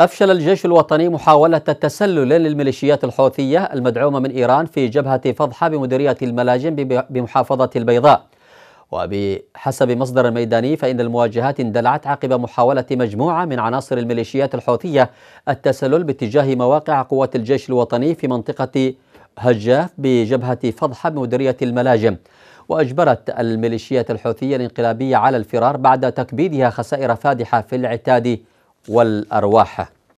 أفشل الجيش الوطني محاولة تسلل للميليشيات الحوثية المدعومة من إيران في جبهة فضحة بمديرية الملاجم بمحافظة البيضاء وبحسب مصدر ميداني فإن المواجهات اندلعت عقب محاولة مجموعة من عناصر الميليشيات الحوثية التسلل باتجاه مواقع قوات الجيش الوطني في منطقة هجاف بجبهة فضحة بمديرية الملاجم وأجبرت الميليشيات الحوثية الانقلابية على الفرار بعد تكبيدها خسائر فادحة في العتاد والأرواح